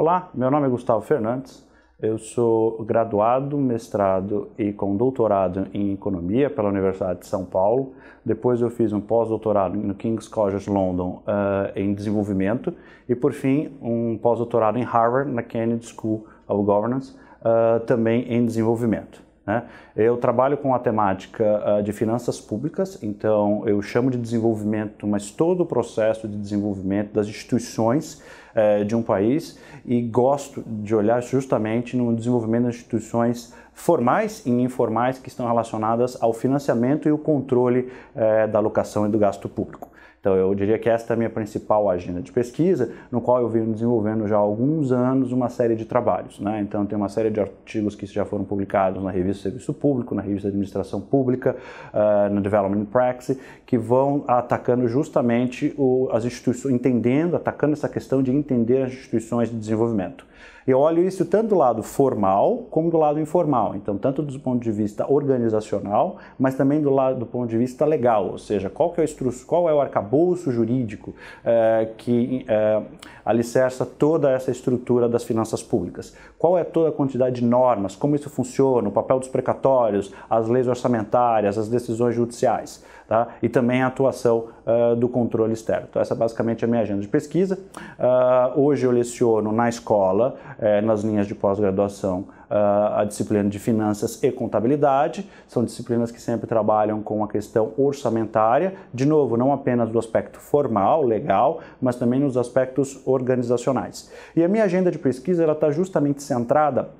Olá, meu nome é Gustavo Fernandes, eu sou graduado, mestrado e com doutorado em Economia pela Universidade de São Paulo. Depois eu fiz um pós-doutorado no King's College London uh, em Desenvolvimento e, por fim, um pós-doutorado em Harvard na Kennedy School of Governance, uh, também em Desenvolvimento. Né? Eu trabalho com a temática uh, de finanças públicas, então eu chamo de desenvolvimento, mas todo o processo de desenvolvimento das instituições uh, de um país e gosto de olhar justamente no desenvolvimento das instituições formais e informais que estão relacionadas ao financiamento e o controle uh, da alocação e do gasto público. Então, eu diria que esta é a minha principal agenda de pesquisa, no qual eu venho desenvolvendo já há alguns anos uma série de trabalhos. Né? Então, tem uma série de artigos que já foram publicados na revista Serviço Público, na revista Administração Pública, uh, Development Practice, que vão atacando justamente o, as instituições, entendendo, atacando essa questão de entender as instituições de desenvolvimento. Eu olho isso tanto do lado formal como do lado informal. Então, tanto do ponto de vista organizacional, mas também do lado do ponto de vista legal, ou seja, qual que é o qual é o arcabouço jurídico eh, que é, alicerça toda essa estrutura das finanças públicas. Qual é toda a quantidade de normas, como isso funciona, o papel dos precatórios, as leis orçamentárias, as decisões judiciais, tá? e também a atuação uh, do controle externo. Então, essa é basicamente a minha agenda de pesquisa. Uh, hoje eu leciono na escola, eh, nas linhas de pós-graduação ah, a disciplina de finanças e contabilidade, são disciplinas que sempre trabalham com a questão orçamentária, de novo, não apenas do aspecto formal, legal, mas também nos aspectos organizacionais. E a minha agenda de pesquisa está justamente centrada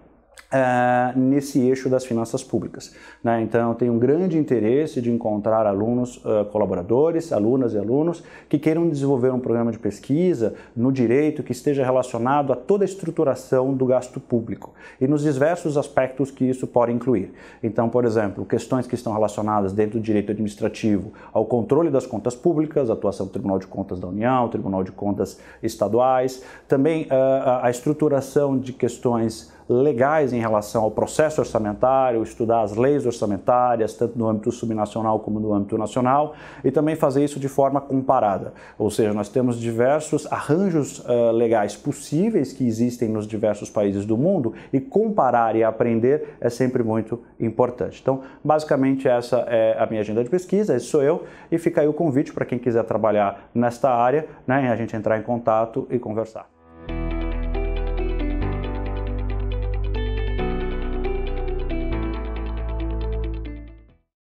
Uh, nesse eixo das finanças públicas. Né? Então, eu tenho um grande interesse de encontrar alunos, uh, colaboradores, alunas e alunos que queiram desenvolver um programa de pesquisa no direito que esteja relacionado a toda a estruturação do gasto público e nos diversos aspectos que isso pode incluir. Então, por exemplo, questões que estão relacionadas dentro do direito administrativo ao controle das contas públicas, atuação do Tribunal de Contas da União, Tribunal de Contas estaduais, também uh, a estruturação de questões legais em relação ao processo orçamentário, estudar as leis orçamentárias, tanto no âmbito subnacional como no âmbito nacional, e também fazer isso de forma comparada. Ou seja, nós temos diversos arranjos uh, legais possíveis que existem nos diversos países do mundo e comparar e aprender é sempre muito importante. Então, basicamente, essa é a minha agenda de pesquisa, esse sou eu, e fica aí o convite para quem quiser trabalhar nesta área, né, a gente entrar em contato e conversar.